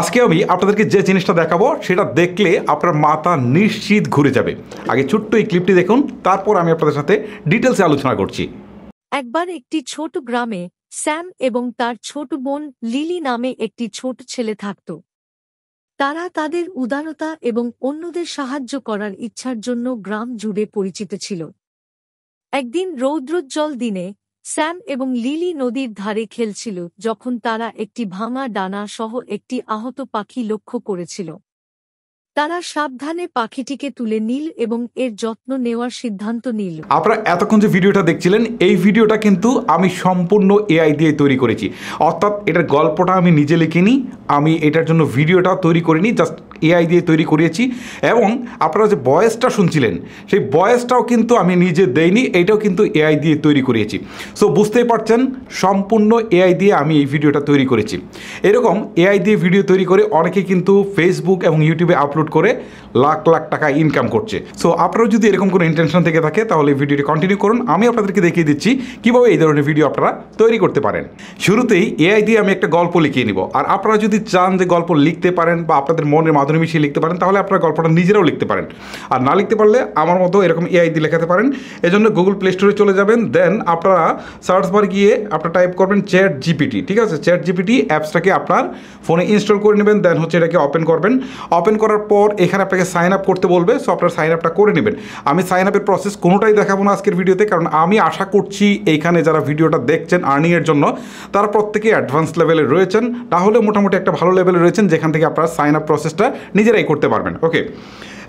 আজকে আমি আপনাদেরকে যে জিনিসটা দেখাবো সেটা দেখলে আপনার মাথা নিশ্চিত ঘুরে যাবে আগে ছোট্ট এই ক্লিপটি দেখুন তারপর আমি আপনাদের সাথে ডিটেলসে আলোচনা করছি একবার একটি ছোট গ্রামে স্যাম এবং তার ছোট বোন লিলি নামে একটি ছোট ছেলে থাকত তারা তাদের উদারতা এবং অন্যদের সাহায্য করার ইচ্ছার জন্য গ্রাম জুড়ে পরিচিত ছিল একদিন রৌদ্রোজ্জ্বল দিনে স্যাম এবং লিলি নদীর ধারে খেলছিল যখন তারা একটি ভাঙা ডানা সহ একটি আহত পাখি লক্ষ্য করেছিল তারা সাবধানে পাখিটিকে তুলে নিল এবং এর যত্ন নেওয়ার সিদ্ধান্ত নিল আপনারা এতক্ষণ যে ভিডিওটা দেখছিলেন এই ভিডিওটা কিন্তু আমি সম্পূর্ণ এআই দিয়ে তৈরি করেছি অর্থাৎ এটার গল্পটা আমি নিজে লিখিনি আমি এটার জন্য ভিডিওটা তৈরি করিনি জাস্ট এআই দিয়ে তৈরি করিয়েছি এবং আপনারা যে বয়েসটা শুনছিলেন সেই বয়েসটাও কিন্তু আমি নিজে দেইনি এইটাও কিন্তু এআই দিয়ে তৈরি করিয়েছি সো বুঝতেই পারছেন সম্পূর্ণ এআই দিয়ে আমি এই ভিডিওটা তৈরি করেছি এরকম এআই দিয়ে ভিডিও তৈরি করে অনেকে কিন্তু ফেসবুক এবং ইউটিউবে আপলোড করে লাখ লাখ টাকা ইনকাম করছে সো আপনারা যদি এরকম কোনো ইন্টেনশন থেকে থাকে তাহলে ভিডিওটি কন্টিনিউ করুন আমি আপনাদেরকে দেখিয়ে দিচ্ছি কীভাবে এই ধরনের ভিডিও আপনারা তৈরি করতে পারেন শুরুতেই এআই দিয়ে আমি একটা গল্প লিখিয়ে নিব আর আপনারা যদি চান যে গল্প লিখতে পারেন বা আপনাদের মনের মাধ্যমে আধুনিক মিশিয়ে লিখতে পারেন তাহলে আপনার গল্পটা নিজেরাও লিখতে পারেন আর না লিখতে পারলে আমার মতো এরকম এআই দিয়ে লেখাতে পারেন এজন্য গুগল প্লে স্টোরে চলে যাবেন দেন আপনারা সার্চ বার গিয়ে আপনার টাইপ করবেন চ্যাট জিপিটি ঠিক আছে চ্যাট জিপিটি অ্যাপসটাকে আপনার ফোনে ইনস্টল করে নেবেন দেন হচ্ছে এটাকে ওপেন করবেন ওপেন করার পর এখানে আপনাকে সাইন আপ করতে বলবে সো আপনার সাইন আপটা করে নেবেন আমি সাইন আপের প্রসেস কোনোটাই দেখাবো না আজকের ভিডিওতে কারণ আমি আশা করছি এইখানে যারা ভিডিওটা দেখছেন আর্নিংয়ের জন্য তারা প্রত্যেকেই অ্যাডভান্স লেভেলে রয়েছেন তাহলে মোটামুটি একটা ভালো লেভেলে রয়েছেন যেখান থেকে আপনার সাইন আপ প্রসেসটা নিজেরাই করতে পারবেন ওকে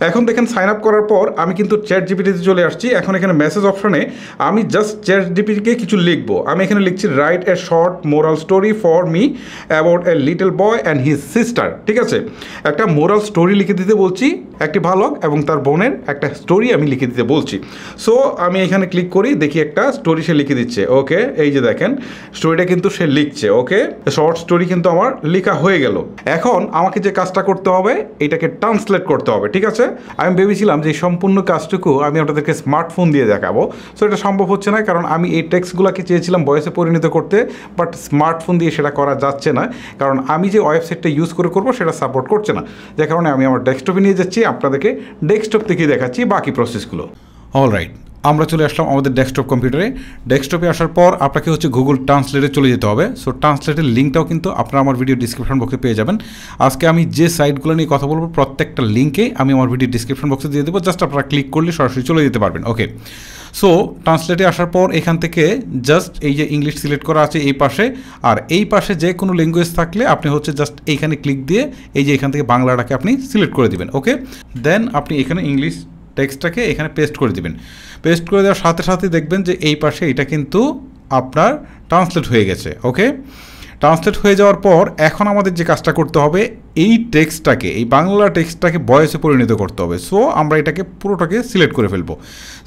এখন দেখেন সাইন আপ করার পর আমি কিন্তু চ্যাট জিপিটিতে চলে আসছি এখন এখানে মেসেজ অপশানে আমি জাস্ট চ্যাট জিপিটিকে কিছু লিখবো আমি এখানে লিখছি right a short moral story for me about a little boy and his sister ঠিক আছে একটা মোরাল স্টোরি লিখে দিতে বলছি একটি বালক এবং তার বোনের একটা স্টোরি আমি লিখে দিতে বলছি সো আমি এখানে ক্লিক করি দেখি একটা স্টোরি সে লিখে দিচ্ছে ওকে এই যে দেখেন স্টোরিটা কিন্তু সে লিখছে ওকে শর্ট স্টোরি কিন্তু আমার লেখা হয়ে গেল এখন আমাকে যে কাজটা করতে হবে এটাকে ট্রান্সলেট করতে হবে ঠিক আছে আমি ভেবেছিলাম যে সম্পূর্ণ কাজটুকু আমি আপনাদেরকে স্মার্টফোন দিয়ে দেখাবো সো এটা সম্ভব হচ্ছে না কারণ আমি এই টেক্সটগুলোকে চেয়েছিলাম বয়সে পরিণত করতে বাট স্মার্টফোন দিয়ে সেটা করা যাচ্ছে না কারণ আমি যে ওয়েবসাইটটা ইউজ করে করবো সেটা সাপোর্ট করছে না যে কারণে আমি আমার ডেস্কটপে নিয়ে যাচ্ছি আপনাদেরকে ডেস্কটপ থেকেই দেখাচ্ছি বাকি প্রসেসগুলো অলরাইট আমরা চলে আসলাম আমাদের ডেস্কটপ কম্পিউটারে ডেস্কটপে আসার পর আপনাকে হচ্ছে গুগল ট্রান্সলেটে চলে যেতে হবে সো ট্রান্সলেটের লিঙ্কটাও কিন্তু আপনারা আমার ভিডিও ডিসক্রিপশন বক্সে পেয়ে যাবেন আজকে আমি যে সাইটগুলো নিয়ে কথা বলবো প্রত্যেকটা লিঙ্কে আমি আমার ভিডিও ডিসক্রিপশন বক্সে দিয়ে দেবো জাস্ট আপনারা ক্লিক করলে সরাসরি চলে যেতে পারবেন ওকে সো ট্রান্সলেটে আসার পর এখান থেকে জাস্ট এই যে ইংলিশ সিলেক্ট করা আছে এই পাশে আর এই পাশে যে কোনো ল্যাঙ্গুয়েজ থাকলে আপনি হচ্ছে জাস্ট এইখানে ক্লিক দিয়ে এই যে এখান থেকে বাংলাটাকে আপনি সিলেক্ট করে দেবেন ওকে দেন আপনি এখানে ইংলিশ টেক্সটটাকে এখানে পেস্ট করে দেবেন পেস্ট করে দেওয়ার সাথে সাথে দেখবেন যে এই পাশে এটা কিন্তু আপনার ট্রান্সলেট হয়ে গেছে ওকে ট্রান্সলেট হয়ে যাওয়ার পর এখন আমাদের যে কাজটা করতে হবে এই টেক্সটটাকে এই বাংলা টেক্সটটাকে বয়সে পরিণত করতে হবে সো আমরা এটাকে পুরোটাকে সিলেক্ট করে ফেলবো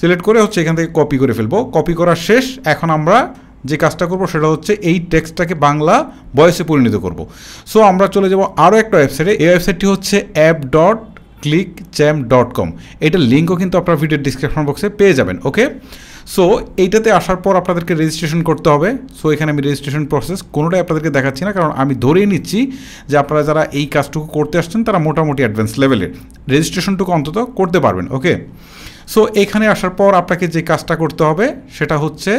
সিলেক্ট করে হচ্ছে এখান থেকে কপি করে ফেলবো কপি করা শেষ এখন আমরা যে কাজটা করবো সেটা হচ্ছে এই টেক্সটটাকে বাংলা বয়সে পরিণত করব সো আমরা চলে যাব আরও একটা ওয়েবসাইটে এই ওয়েবসাইটটি হচ্ছে app dot Clipchamp dot com এটার লিঙ্কও কিন্তু আপনার ভিডিওর ডিসক্রিপশন বক্সে পেয়ে যাবেন ওকে সো এইটাতে আসার পর আপনাদেরকে রেজিস্ট্রেশন করতে হবে সো এখানে আমি রেজিস্ট্রেশন প্রসেস কোনোটাই আপনাদেরকে দেখাচ্ছি না কারণ আমি ধরেই নিচ্ছি যে আপনারা যারা এই কাজটুকু করতে আসছেন তারা মোটামুটি অ্যাডভান্স লেভেলের রেজিস্ট্রেশনটুকু অন্তত করতে পারবেন ওকে সো এখানে আসার পর আপনাকে যে কাজটা করতে হবে সেটা হচ্ছে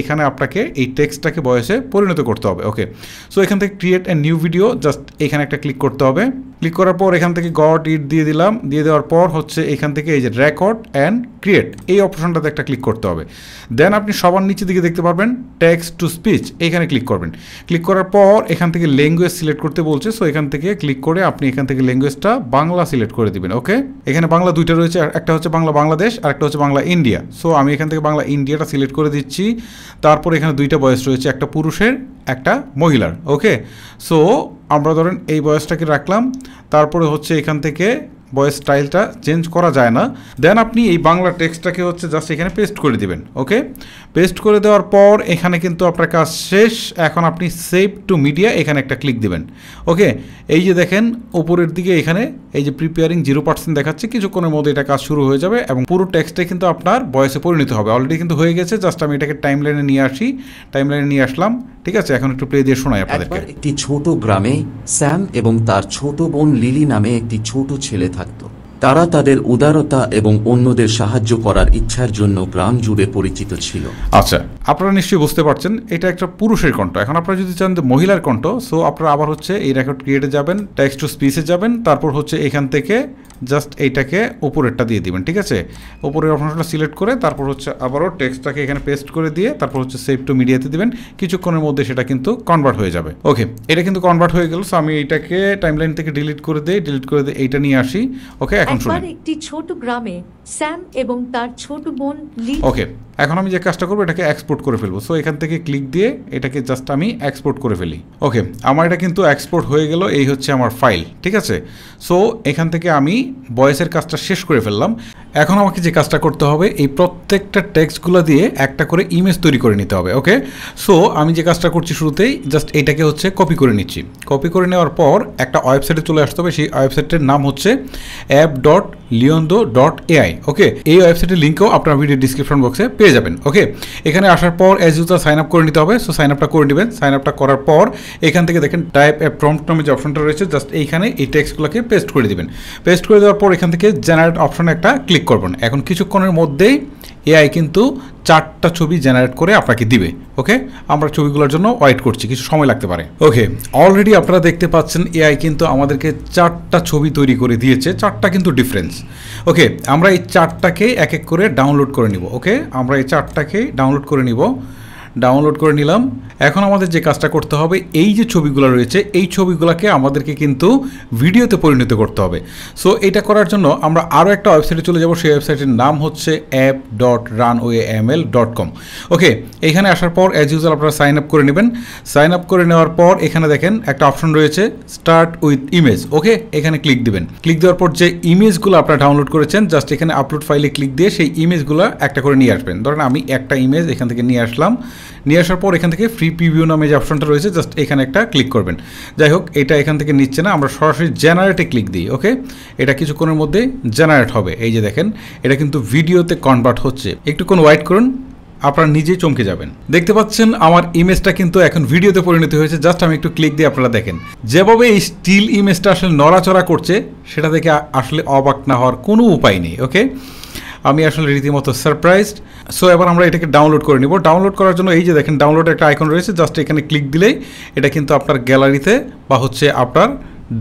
এখানে আপনাকে এই টেক্সটটাকে বয়সে পরিণত করতে হবে ওকে সো এখান থেকে create and new video just এখানে একটা ক্লিক করতে হবে ক্লিক করার পর এখান থেকে গট ইট দিয়ে দিলাম দিয়ে দেওয়ার পর হচ্ছে এখান থেকে এই যে রেকর্ড অ্যান্ড ক্রিয়েট এই অপশনটাতে একটা ক্লিক করতে হবে দেন আপনি সবার নিচে দিকে দেখতে পারবেন টেক্সট টু স্পিচ এখানে ক্লিক করবেন ক্লিক করার পর এখান থেকে ল্যাঙ্গুয়েজ সিলেক্ট করতে বলছে সো এখান থেকে ক্লিক করে আপনি এখান থেকে ল্যাঙ্গুয়েজটা বাংলা সিলেক্ট করে দিবেন ওকে এখানে বাংলা দুইটা রয়েছে একটা হচ্ছে বাংলা বাংলাদেশ আর একটা হচ্ছে বাংলা ইন্ডিয়া সো আমি এখান থেকে বাংলা ইন্ডিয়াটা সিলেক্ট করে দিচ্ছি তারপর এখানে দুইটা বয়স রয়েছে একটা পুরুষের একটা মহিলার ওকে সো আমরা ধরেন এই বয়সটাকে রাখলাম তারপরে হচ্ছে এখান থেকে বয়েস স্টাইলটা চেঞ্জ করা যায় না দেন আপনি এই বাংলা টেক্সটটাকে হচ্ছে জাস্ট এখানে পেস্ট করে দিবেন ওকে পেস্ট করে দেওয়ার পর এখানে কিন্তু আপনার কাজ শেষ এখন আপনি সেভ টু মিডিয়া এখানে একটা ক্লিক দিবেন ওকে এই যে দেখেন ওপরের দিকে এখানে এই যে প্রিপেয়ারিং জিরো পার্সেন্ট দেখাচ্ছে কিছুক্ষণের মধ্যে এটা কাজ শুরু হয়ে যাবে এবং পুরো টেক্সটে কিন্তু আপনার বয়সে পরিণত হবে অলরেডি কিন্তু হয়ে গেছে জাস্ট আমি এটাকে টাইম লাইনে নিয়ে আসি টাইম লাইনে নিয়ে আসলাম ঠিক আছে এখন একটু প্লে দিয়ে শোনাই আপনাদেরকে একটি ছোট গ্রামে স্যাম এবং তার ছোট বোন লিলি নামে একটি ছোট ছেলে থাকত তারা তাদের উদারতা এবং অন্যদের সাহায্য করার ইচ্ছার জন্য গ্রাম জুড়ে পরিচিত ছিল আচ্ছা আপনারা নিশ্চয়ই বুঝতে পারছেন এটা একটা পুরুষের কণ্ঠ এখন আপনারা যদি চান মহিলার কণ্ঠ সো আপনারা আবার হচ্ছে এই রেকর্ড ক্রিয়েটে যাবেন টেক্সট টু স্পিচে যাবেন তারপর হচ্ছে এখান থেকে জাস্ট এইটাকে ওপরেরটা দিয়ে দিবেন ঠিক আছে ওপরের অপশনটা সিলেক্ট করে তারপর হচ্ছে আবারও টেক্সটটাকে এখানে পেস্ট করে দিয়ে তারপর হচ্ছে সেভ টু মিডিয়াতে দিবেন কিছুক্ষণের মধ্যে সেটা কিন্তু কনভার্ট হয়ে যাবে ওকে এটা কিন্তু কনভার্ট হয়ে গেল সো আমি এইটাকে টাইমলাইন থেকে ডিলিট করে দেই ডিলিট করে দেই এইটা নিয়ে আসি ওকে এখন শুনুন একটি ছোট গ্রামে স্যাম এবং তার ছোট বোন লি ওকে এখন আমি যে কাজটা করবো এটাকে এক্সপোর্ট করে ফেলবো সো এখান থেকে ক্লিক দিয়ে এটাকে জাস্ট আমি এক্সপোর্ট করে ফেলি ওকে আমার এটা কিন্তু এক্সপোর্ট হয়ে গেল এই হচ্ছে আমার ফাইল ঠিক আছে সো এখান থেকে আমি বয়েসের কাজটা শেষ করে ফেললাম এখন আমাকে যে কাজটা করতে হবে এই প্রত্যেকটা টেক্সটগুলো দিয়ে একটা করে ইমেজ তৈরি করে নিতে হবে ওকে সো আমি যে কাজটা করছি শুরুতেই জাস্ট এটাকে হচ্ছে কপি করে নিচ্ছি কপি করে নেওয়ার পর একটা ওয়েবসাইটে চলে আসতে হবে সেই ওয়েবসাইটের নাম হচ্ছে app dot Leonardo dot AI okay এই ওয়েবসাইটের লিঙ্কও আপনার ভিডিও ডিসক্রিপশন বক্সে পেয়ে যাবেন ওকে এখানে আসার পর অ্যাজ ইউজার সাইন আপ করে নিতে হবে সো সাইন আপটা করে নেবেন সাইন আপটা করার পর এখান থেকে দেখেন টাইপ অ্যাপ প্রম্পট নামে যে অপশনটা রয়েছে জাস্ট এইখানে এই টেক্সটগুলোকে পেস্ট করে দেবেন পেস্ট করে দেওয়ার পর এখান থেকে জেনারেট অপশনে একটা ক্লিক করবেন এখন কিছুক্ষণের মধ্যেই এআই কিন্তু চারটা ছবি জেনারেট করে আপনাকে দিবে ওকে আমরা ছবিগুলোর জন্য ওয়েট করছি কিছু সময় লাগতে পারে ওকে অলরেডি আপনারা দেখতে পাচ্ছেন এআই কিন্তু আমাদেরকে চারটা ছবি তৈরি করে দিয়েছে চারটা কিন্তু ডিফারেন্স ওকে আমরা এই চারটাকে এক এক করে ডাউনলোড করে নিব ওকে আমরা এই চারটাকে ডাউনলোড করে নিব ডাউনলোড করে নিলাম এখন আমাদের যে কাজটা করতে হবে এই যে ছবিগুলো রয়েছে এই ছবিগুলোকে আমাদেরকে কিন্তু ভিডিওতে পরিণত করতে হবে সো এটা করার জন্য আমরা আরও একটা ওয়েবসাইটে চলে যাব সেই ওয়েবসাইটের নাম হচ্ছে app dot Runway M L dot com okay এখানে আসার পর অ্যাজ ইউজাল আপনারা সাইন আপ করে নেবেন সাইন আপ করে নেওয়ার পর এখানে দেখেন একটা অপশন রয়েছে স্টার্ট উইথ ইমেজ ওকে এখানে ক্লিক দেবেন ক্লিক দেওয়ার পর যে ইমেজগুলো আপনারা ডাউনলোড করেছেন জাস্ট এখানে আপলোড ফাইলে ক্লিক দিয়ে সেই ইমেজগুলো একটা করে নিয়ে আসবেন ধরেন আমি একটা ইমেজ এখান থেকে নিয়ে আসলাম নিয়ে আসার পর এখান থেকে ফ্রি প্রিভিউ নামে যে অপশনটা রয়েছে জাস্ট এখানে একটা ক্লিক করবেন যাই হোক এটা এখান থেকে নিচ্ছে না আমরা সরাসরি জেনারেটে ক্লিক দিই ওকে এটা কিছুক্ষণের মধ্যে জেনারেট হবে এই যে দেখেন এটা কিন্তু ভিডিওতে কনভার্ট হচ্ছে একটুক্ষণ ওয়াইট করুন আপনারা নিজেই চমকে যাবেন দেখতে পাচ্ছেন আমার ইমেজটা কিন্তু এখন ভিডিওতে পরিণত হয়েছে জাস্ট আমি একটু ক্লিক দিয়ে আপনারা দেখেন যেভাবে এই স্টিল ইমেজটা আসলে নড়াচড়া করছে সেটা দেখে আসলে অবাক না হওয়ার কোনো উপায় নেই ওকে আমি আসলে রীতিমতো সারপ্রাইজড সো এবার আমরা এটাকে ডাউনলোড করে নিব ডাউনলোড করার জন্য এই যে দেখেন ডাউনলোড একটা আইকন রয়েছে জাস্ট এখানে ক্লিক দিলেই এটা কিন্তু আপনার গ্যালারিতে বা হচ্ছে আপনার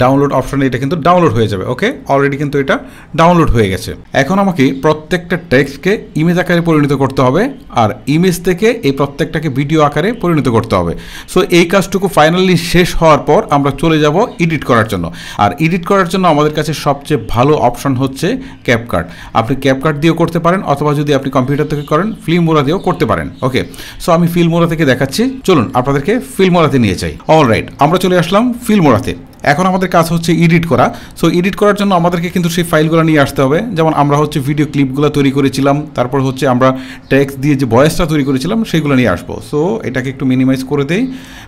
ডাউনলোড অপশানে এটা কিন্তু ডাউনলোড হয়ে যাবে ওকে অলরেডি কিন্তু এটা ডাউনলোড হয়ে গেছে এখন আমাকে প্রত্যেকটা টেক্সটকে ইমেজ আকারে পরিণত করতে হবে আর ইমেজ থেকে এই প্রত্যেকটাকে ভিডিও আকারে পরিণত করতে হবে সো এই কাজটুকু ফাইনালি শেষ হওয়ার পর আমরা চলে যাব এডিট করার জন্য আর এডিট করার জন্য আমাদের কাছে সবচেয়ে ভালো অপশন হচ্ছে ক্যাপকার্ট আপনি ক্যাপকার্ট দিয়েও করতে পারেন অথবা যদি আপনি কম্পিউটার থেকে করেন ফিল্মোরা দিয়েও করতে পারেন ওকে সো আমি ফিল্মোরা থেকে দেখাচ্ছি চলুন আপনাদেরকে ফিল্মোরাতে নিয়ে যাই অল রাইট আমরা চলে আসলাম ফিল্মোরাতে এখন আমাদের কাজ হচ্ছে এডিট করা সো এডিট করার জন্য আমাদেরকে কিন্তু সেই ফাইলগুলো নিয়ে আসতে হবে যেমন আমরা হচ্ছে ভিডিও ক্লিপগুলো তৈরি করেছিলাম তারপর হচ্ছে আমরা ট্যাক্স দিয়ে যে ভয়েসটা তৈরি করেছিলাম সেগুলো নিয়ে আসবো সো এটাকে একটু মিনিমাইজ করে দিই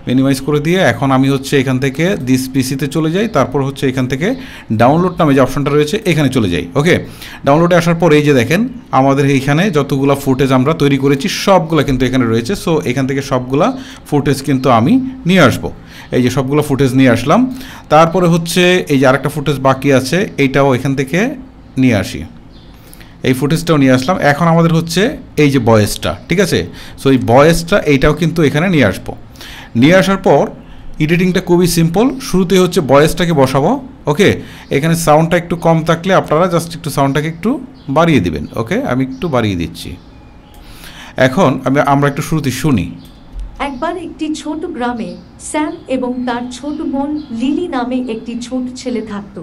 মিনিমাইজ করে দিয়ে এখন আমি হচ্ছে এখান থেকে দিস পিসিতে চলে যাই তারপর হচ্ছে এখান থেকে ডাউনলোড নামে যে অপশনটা রয়েছে এখানে চলে যাই ওকে ডাউনলোডে আসার পর এই যে দেখেন আমাদের এইখানে যতগুলো ফুটেজ আমরা তৈরি করেছি সবগুলো কিন্তু এখানে রয়েছে সো এখান থেকে সবগুলা ফুটেজ কিন্তু আমি নিয়ে আসবো এই যে সবগুলো ফুটেজ নিয়ে আসলাম তারপরে হচ্ছে এই যে আরেকটা ফুটেজ বাকি আছে এইটাও এখান থেকে নিয়ে আসি এই ফুটেজটাও নিয়ে আসলাম এখন আমাদের হচ্ছে এই যে বয়েসটা ঠিক আছে সো এই বয়েসটা এইটাও কিন্তু এখানে নিয়ে আসবো নিয়ে আসার পর এডিটিংটা খুবই সিম্পল শুরুতে হচ্ছে বয়েসটাকে বসাবো ওকে এখানে সাউন্ডটা একটু কম থাকলে আপনারা জাস্ট একটু সাউন্ডটাকে একটু বাড়িয়ে দিবেন ওকে আমি একটু বাড়িয়ে দিচ্ছি এখন আমি আমরা একটু শুরুতে শুনি একবার একটি ছোট গ্রামে স্যাম এবং তার ছোট বোন লিলি নামে একটি ছোট ছেলে থাকত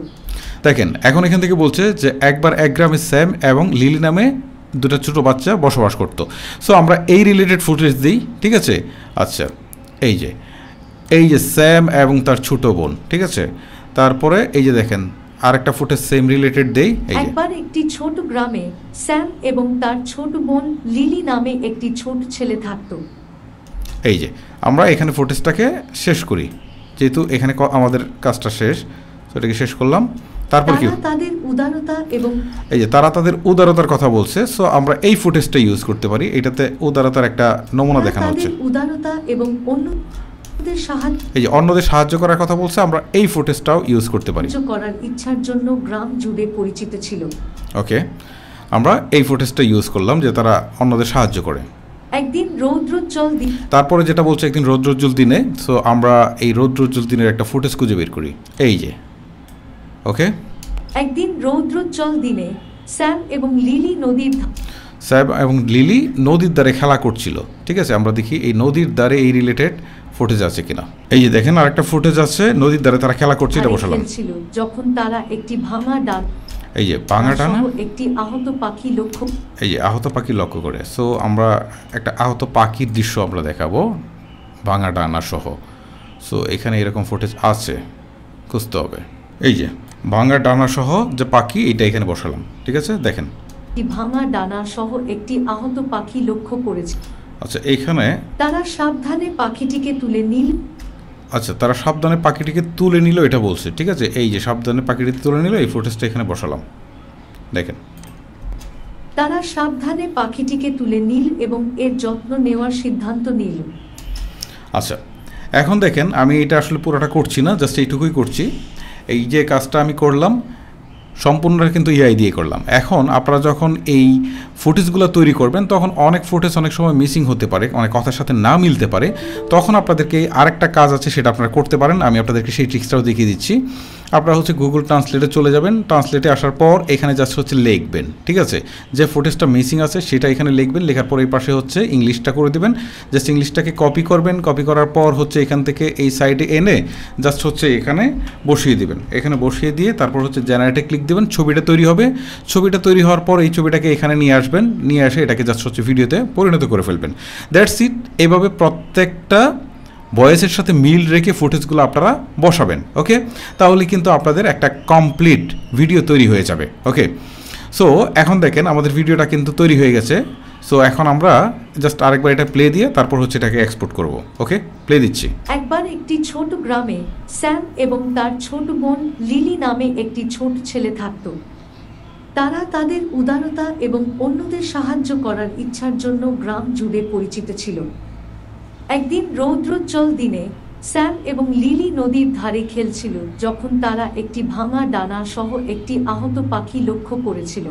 দেখেন এখন এখান থেকে বলছে যে একবার এক গ্রামে স্যাম এবং লিলি নামে দুটা ছোট বাচ্চা বসবাস করত সো আমরা এই রিলেটেড ফুটেজ দিই ঠিক আছে আচ্ছা এই যে এই যে স্যাম এবং তার ছোট বোন ঠিক আছে তারপরে এই যে দেখেন আরেকটা ফুটেজ সেম রিলেটেড দেই একবার একটি ছোট গ্রামে স্যাম এবং তার ছোট বোন লিলি নামে একটি ছোট ছেলে থাকতো এই যে আমরা এখানে ফুটেজটাকে শেষ করি যেহেতু এখানে আমাদের কাজটা শেষ তো এটাকে শেষ করলাম তারপর কি তাদের উদারতা এবং এই যে তারা তাদের উদারতার কথা বলছে সো আমরা এই ফুটেজটা ইউজ করতে পারি এটাতে উদারতার একটা নমুনা দেখানো হচ্ছে উদারতা এবং অন্য এই যে অন্যদের সাহায্য করার কথা বলছে আমরা এই ফুটেজটাও ইউজ করতে পারি করার ইচ্ছার জন্য গ্রাম জুড়ে পরিচিত ছিল ওকে আমরা এই ফুটেজটা ইউজ করলাম যে তারা অন্যদের সাহায্য করে একদিন রৌদ্রোজ্জ্বল দিন তারপরে যেটা বলছে একদিন রৌদ্রোজ্জ্বল দিনে সো আমরা এই রৌদ্রোজ্জ্বল দিনের একটা ফুটেজ খুঁজে বের করি এই যে ওকে একদিন রৌদ্রোজ্জ্বল দিনে স্যাম এবং লিলি নদীর স্যাম এবং লিলি নদীর দ্বারে খেলা করছিল ঠিক আছে আমরা দেখি এই নদীর দ্বারে এই রিলেটেড ফুটেজ আছে কিনা এই যে দেখেন আরেকটা ফুটেজ আছে নদীর দ্বারে তারা খেলা করছিল বসালাম যখন তারা একটি ভাঙা ডাল এই যে পাঙাটা না একটি আহত পাখি লক্ষ্য এই যে আহত পাখি লক্ষ্য করে সো আমরা একটা আহত পাখির দৃশ্য আমরা দেখাবো ভাঙা ডানা সহ সো এখানে এরকম ফুটেজ আছে খুঁজতে হবে এই যে ভাঙা ডানা সহ যে পাখি এটা এখানে বসালাম ঠিক আছে দেখেন ভাঙা ডানা সহ একটি আহত পাখি লক্ষ্য করেছে আচ্ছা এখানে তারা সাবধানে পাখিটিকে তুলে নিল আচ্ছা তারা সাবধানে পাখিটিকে তুলে নিল এটা বলছে ঠিক আছে এই যে সাবধানে পাখিটি তুলে নিল এই ফুটেজটা এখানে বসালাম দেখেন তারা সাবধানে পাখিটিকে তুলে নিল এবং এর যত্ন নেওয়ার সিদ্ধান্ত নিল আচ্ছা এখন দেখেন আমি এটা আসলে পুরোটা করছি না জাস্ট এইটুকুই করছি এই যে কাজটা আমি করলাম সম্পূর্ণটা কিন্তু ইআই দিয়ে করলাম এখন আপনারা যখন এই ফুটেজগুলো তৈরি করবেন তখন অনেক ফুটেজ অনেক সময় মিসিং হতে পারে অনেক কথার সাথে না মিলতে পারে তখন আপনাদেরকে আরেকটা কাজ আছে সেটা আপনারা করতে পারেন আমি আপনাদেরকে সেই ট্রিক্সটাও দেখিয়ে দিচ্ছি আপনারা হচ্ছে গুগল ট্রান্সলেটে চলে যাবেন ট্রান্সলেটে আসার পর এখানে জাস্ট হচ্ছে লিখবেন ঠিক আছে যে ফুটেজটা মিসিং আছে সেটা এখানে লিখবেন লেখার পর এই পাশে হচ্ছে ইংলিশটা করে দেবেন জাস্ট ইংলিশটাকে কপি করবেন কপি করার পর হচ্ছে এখান থেকে এই সাইডে এনে জাস্ট হচ্ছে এখানে বসিয়ে দেবেন এখানে বসিয়ে দিয়ে তারপর হচ্ছে জেনারেটে ক্লিক দেবেন ছবিটা তৈরি হবে ছবিটা তৈরি হওয়ার পর এই ছবিটাকে এখানে নিয়ে আসবেন নিয়ে এসে এটাকে জাস্ট হচ্ছে ভিডিওতে পরিণত করে ফেলবেন দ্যাটস ইট এভাবে প্রত্যেকটা ভয়েসের সাথে মিল রেখে ফুটেজগুলো আপনারা বসাবেন ওকে তাহলে কিন্তু আপনাদের একটা কমপ্লিট ভিডিও তৈরি হয়ে যাবে ওকে সো এখন দেখেন আমাদের ভিডিওটা কিন্তু তৈরি হয়ে গেছে সো এখন আমরা জাস্ট আরেকবার এটা প্লে দিয়ে তারপর হচ্ছে এটাকে এক্সপোর্ট করব ওকে প্লে দিচ্ছি একবার একটি ছোট গ্রামে স্যাম এবং তার ছোট বোন লিলি নামে একটি ছোট ছেলে থাকত তারা তাদের উদারতা এবং অন্যদের সাহায্য করার ইচ্ছার জন্য গ্রাম জুড়ে পরিচিত ছিল একদিন রৌদ্রোজ্জ্বল দিনে স্যাম এবং লিলি নদীর ধারে খেলছিল যখন তারা একটি ভাঙা ডানা সহ একটি আহত পাখি লক্ষ্য করেছিল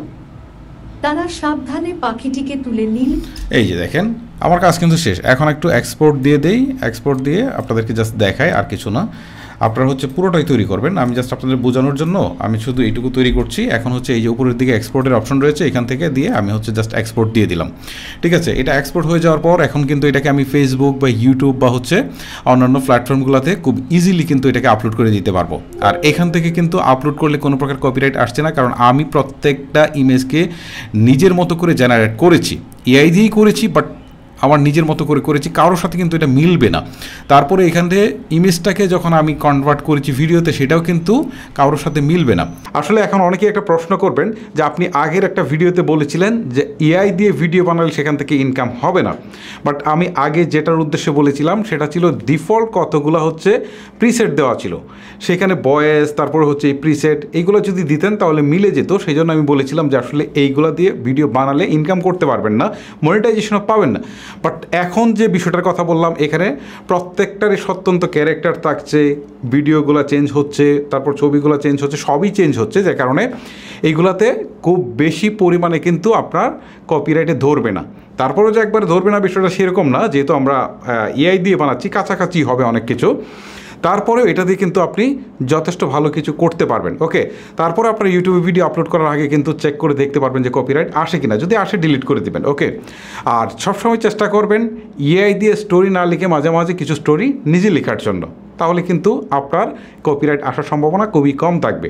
তারা সাবধানে পাখিটিকে তুলে নিল এই যে দেখেন আমার কাজ কিন্তু শেষ এখন একটু এক্সপোর্ট দিয়ে দেই এক্সপোর্ট দিয়ে আপনাদেরকে জাস্ট দেখাই আর কিছু না আপনারা হচ্ছে পুরোটাই তৈরি করবেন আমি জাস্ট আপনাদের বোঝানোর জন্য আমি শুধু এইটুকু তৈরি করছি এখন হচ্ছে এই যে উপরের দিকে এক্সপোর্টের অপশন রয়েছে এখান থেকে দিয়ে আমি হচ্ছে জাস্ট এক্সপোর্ট দিয়ে দিলাম ঠিক আছে এটা এক্সপোর্ট হয়ে যাওয়ার পর এখন কিন্তু এটাকে আমি ফেসবুক বা ইউটিউব বা হচ্ছে অন্যান্য প্ল্যাটফর্মগুলোতে খুব ইজিলি কিন্তু এটাকে আপলোড করে দিতে পারবো আর এখান থেকে কিন্তু আপলোড করলে কোনো প্রকার কপিরাইট আসছে না কারণ আমি প্রত্যেকটা ইমেজকে নিজের মতো করে জেনারেট করেছি এআই দিয়েই করেছি বাট আমার নিজের মতো করে করেছি কারোর সাথে কিন্তু এটা মিলবে না তারপরে এখান থেকে ইমেজটাকে যখন আমি কনভার্ট করেছি ভিডিওতে সেটাও কিন্তু কারোর সাথে মিলবে না আসলে এখন অনেকে একটা প্রশ্ন করবেন যে আপনি আগের একটা ভিডিওতে বলেছিলেন যে এআই দিয়ে ভিডিও বানালে সেখান থেকে ইনকাম হবে না বাট আমি আগে যেটার উদ্দেশ্যে বলেছিলাম সেটা ছিল ডিফল্ট কতগুলো হচ্ছে প্রিসেট দেওয়া ছিল সেখানে বয়েস তারপরে হচ্ছে এই প্রিসেট এইগুলো যদি দিতেন তাহলে মিলে যেত সেই জন্য আমি বলেছিলাম যে আসলে এইগুলো দিয়ে ভিডিও বানালে ইনকাম করতে পারবেন না মনিটাইজেশনও পাবেন না বাট এখন যে বিষয়টার কথা বললাম এখানে প্রত্যেকটারই সত্যন্ত ক্যারেক্টার থাকছে ভিডিওগুলো চেঞ্জ হচ্ছে তারপর ছবিগুলো চেঞ্জ হচ্ছে সবই চেঞ্জ হচ্ছে যে কারণে এইগুলাতে খুব বেশি পরিমাণে কিন্তু আপনার কপিরাইটে ধরবে না তারপরেও যে একবার ধরবে না বিষয়টা সেরকম না যেহেতু আমরা এআই দিয়ে বানাচ্ছি কাছাকাছি হবে অনেক কিছু তারপরেও এটা দিয়ে কিন্তু আপনি যথেষ্ট ভালো কিছু করতে পারবেন ওকে তারপরে আপনার ইউটিউবে ভিডিও আপলোড করার আগে কিন্তু চেক করে দেখতে পারবেন যে কপিরাইট আসে কিনা যদি আসে ডিলিট করে দেবেন ওকে আর সবসময় চেষ্টা করবেন ইআই দিয়ে স্টোরি না লিখে মাঝে মাঝে কিছু স্টোরি নিজে লেখার জন্য তাহলে কিন্তু আপনার কপিরাইট আসার সম্ভাবনা খুবই কম থাকবে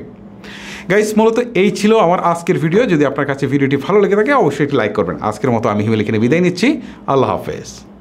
গাইস মূলত এই ছিল আমার আজকের ভিডিও যদি আপনার কাছে ভিডিওটি ভালো লেগে থাকে অবশ্যই লাইক করবেন আজকের মতো আমি হিমেল এখানে বিদায় নিচ্ছি আল্লাহ হাফেজ